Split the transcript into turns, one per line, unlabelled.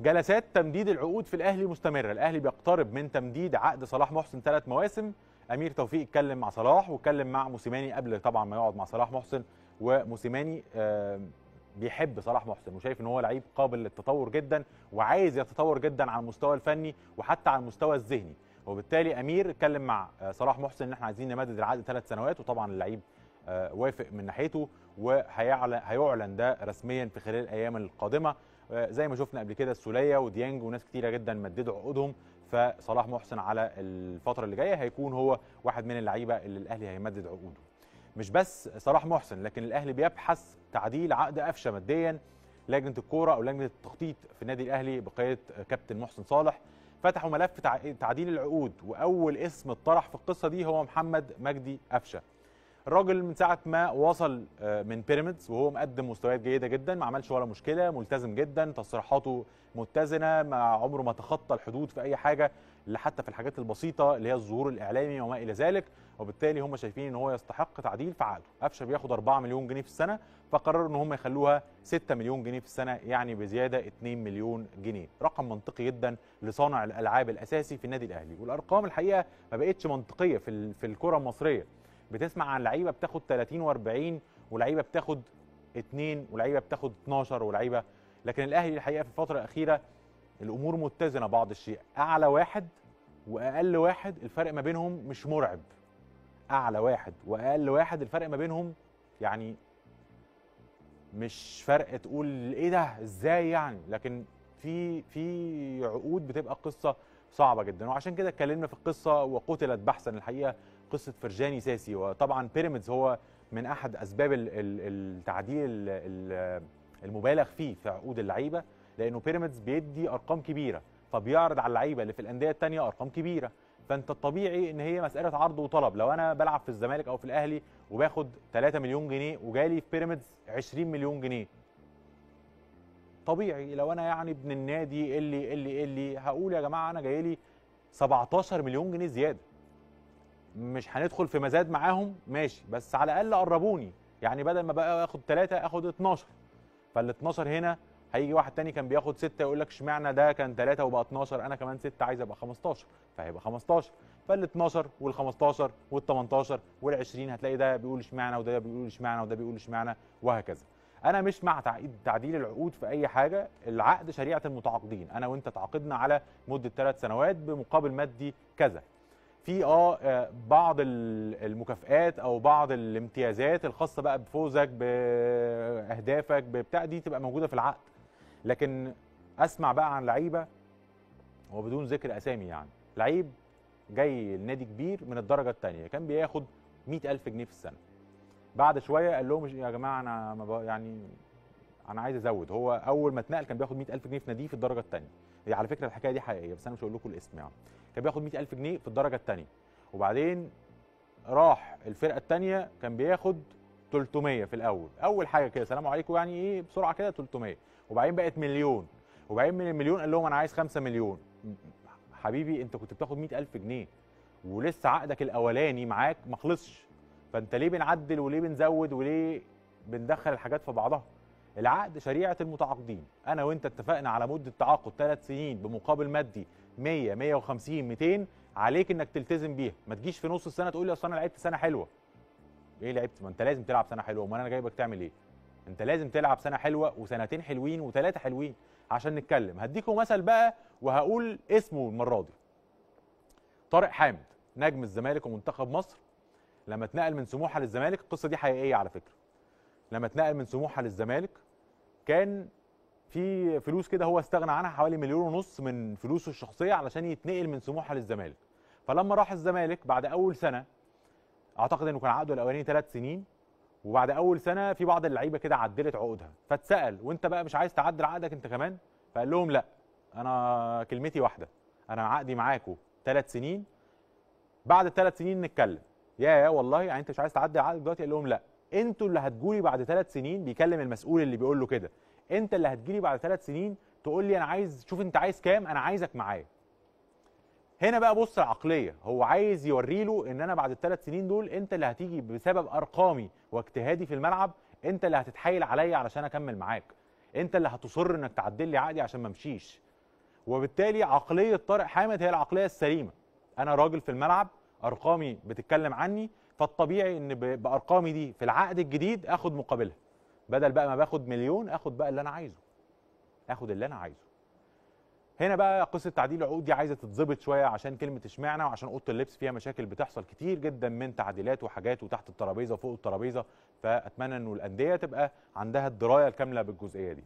جلسات تمديد العقود في الاهلي مستمره الاهلي بيقترب من تمديد عقد صلاح محسن ثلاث مواسم امير توفيق اتكلم مع صلاح واتكلم مع موسيماني قبل طبعا ما يقعد مع صلاح محسن وموسيماني آه، بيحب صلاح محسن وشايف ان هو لعيب قابل للتطور جدا وعايز يتطور جدا على المستوى الفني وحتى على المستوى الذهني وبالتالي امير اتكلم مع صلاح محسن ان احنا عايزين نمدد العقد ثلاث سنوات وطبعا اللعيب آه، وافق من ناحيته وهيعلن ده رسميا في خلال الايام القادمه زي ما شفنا قبل كده السوليه وديانج وناس كتيره جدا مددوا عقودهم فصلاح محسن على الفتره اللي جايه هيكون هو واحد من اللعيبه اللي الاهلي هيمدد عقوده مش بس صلاح محسن لكن الاهلي بيبحث تعديل عقد قفشه ماديا لجنه الكوره او لجنه التخطيط في النادي الاهلي بقياده كابتن محسن صالح فتحوا ملف تعديل العقود واول اسم اتطرح في القصه دي هو محمد مجدي قفشه الراجل من ساعه ما وصل آه، من بيراميدز وهو مقدم مستويات جيده جدا ما عملش ولا مشكله ملتزم جدا تصريحاته متزنه ما عمره ما تخطى الحدود في اي حاجه اللي حتى في الحاجات البسيطه اللي هي الظهور الاعلامي وما الى ذلك وبالتالي هم شايفين ان هو يستحق تعديل فعاله قفشه بياخد 4 مليون جنيه في السنه فقرروا ان هم يخلوها 6 مليون جنيه في السنه يعني بزياده 2 مليون جنيه رقم منطقي جدا لصانع الالعاب الاساسي في النادي الاهلي والارقام الحقيقه ما بقتش منطقيه في في الكره المصريه بتسمع عن لعيبه بتاخد 30 و40 ولعيبه بتاخد 2 ولعيبه بتاخد 12 ولعيبه لكن الاهلي الحقيقه في الفتره الاخيره الامور متزنه بعض الشيء اعلى واحد واقل واحد الفرق ما بينهم مش مرعب اعلى واحد واقل واحد الفرق ما بينهم يعني مش فرق تقول ايه ده ازاي يعني لكن في في عقود بتبقى قصه صعبه جدا وعشان كده اتكلمنا في القصه وقتلت بحثا الحقيقه قصه فرجاني ساسي وطبعا بيراميدز هو من احد اسباب التعديل المبالغ فيه في عقود اللعيبه لانه بيراميدز بيدي ارقام كبيره فبيعرض على اللعيبه اللي في الانديه الثانيه ارقام كبيره فانت الطبيعي ان هي مساله عرض وطلب لو انا بلعب في الزمالك او في الاهلي وباخد 3 مليون جنيه وجالي في بيراميدز 20 مليون جنيه طبيعي لو انا يعني ابن النادي اللي اللي اللي هقول يا جماعه انا جاي لي 17 مليون جنيه زياده مش هندخل في مزاد معاهم ماشي بس على الاقل قربوني يعني بدل ما بقى اخد 3 اخد 12 فال 12 هنا هيجي واحد تاني كان بياخد 6 يقول لك اشمعنى ده كان 3 وبقى 12 انا كمان 6 عايز ابقى 15 فهيبقى 15 فال 12 وال 15 وال 18 وال 20 هتلاقي ده بيقول اشمعنى وده بيقول اشمعنى وده بيقول اشمعنى وهكذا انا مش مع تعديل العقود في اي حاجه العقد شريعه المتعاقدين انا وانت تعاقدنا على مده ثلاث سنوات بمقابل مادي كذا في اه, آه، بعض المكافئات او بعض الامتيازات الخاصه بقى بفوزك باهدافك بتاع دي تبقى موجوده في العقد لكن اسمع بقى عن لعيبه وبدون ذكر اسامي يعني لعيب جاي لنادي كبير من الدرجه الثانيه كان بياخد 100000 جنيه في السنه بعد شويه قال لهم يا جماعه انا يعني انا عايز ازود هو اول ما اتنقل كان بياخد 100000 جنيه في ناديه في الدرجه الثانيه هي على فكره الحكايه دي حقيقيه بس انا مش هقول لكم الاسم يعني كان بياخد 100000 جنيه في الدرجه الثانيه وبعدين راح الفرقه الثانيه كان بياخد 300 في الاول اول حاجه كده سلام عليكم يعني ايه بسرعه كده 300 وبعدين بقت مليون وبعدين من المليون قال لهم انا عايز 5 مليون حبيبي انت كنت بتاخد 100000 جنيه ولسه عقدك الاولاني معاك ما خلصش فانت ليه بنعدل وليه بنزود وليه بندخل الحاجات في بعضها العقد شريعه المتعاقدين انا وانت اتفقنا على مده تعاقد ثلاث سنين بمقابل مادي 100 150 200 عليك انك تلتزم بيها ما تجيش في نص السنه تقول لي اصل انا لعبت سنه حلوه ايه لعبت ما انت لازم تلعب سنه حلوه امال انا جايبك تعمل ايه انت لازم تلعب سنه حلوه وسنتين حلوين وثلاثه حلوين عشان نتكلم هديكم مثل بقى وهقول اسمه المره دي طارق حامد نجم الزمالك ومنتخب مصر لما اتنقل من سموحه للزمالك القصه دي حقيقيه على فكره لما اتنقل من سموحه للزمالك كان في فلوس كده هو استغنى عنها حوالي مليون ونص من فلوسه الشخصيه علشان يتنقل من سموحه للزمالك فلما راح الزمالك بعد اول سنه اعتقد انه كان عقده الاولاني ثلاث سنين وبعد اول سنه في بعض اللعيبه كده عدلت عقودها فاتسال وانت بقى مش عايز تعدل عقدك انت كمان فقال لهم لا انا كلمتي واحده انا عقدي معاكو ثلاث سنين بعد الثلاث سنين نتكلم يا يا والله يعني انت مش عايز تعدل عقدك دلوقتي قال لهم لا انتوا اللي هتجولي بعد ثلاث سنين بيكلم المسؤول اللي بيقول له كده انت اللي هتجيلي بعد ثلاث سنين تقول لي انا عايز شوف انت عايز كام انا عايزك معايا هنا بقى بص العقليه هو عايز يوري له ان انا بعد الثلاث سنين دول انت اللي هتيجي بسبب ارقامي واجتهادي في الملعب انت اللي هتتحايل عليا علشان اكمل معاك انت اللي هتصر انك تعدل لي عقدي عشان ما امشيش وبالتالي عقليه طارق حامد هي العقليه السليمه انا راجل في الملعب ارقامي بتتكلم عني فالطبيعي ان بارقامي دي في العقد الجديد اخد مقابلها بدل بقى ما باخد مليون اخد بقى اللي انا عايزه اخد اللي انا عايزه هنا بقى قصه تعديل العقود دي عايزه تتظبط شويه عشان كلمه اشمعنى وعشان اوضه اللبس فيها مشاكل بتحصل كتير جدا من تعديلات وحاجات وتحت الترابيزه وفوق الترابيزه فاتمنى انه الانديه تبقى عندها الدرايه الكامله بالجزئيه دي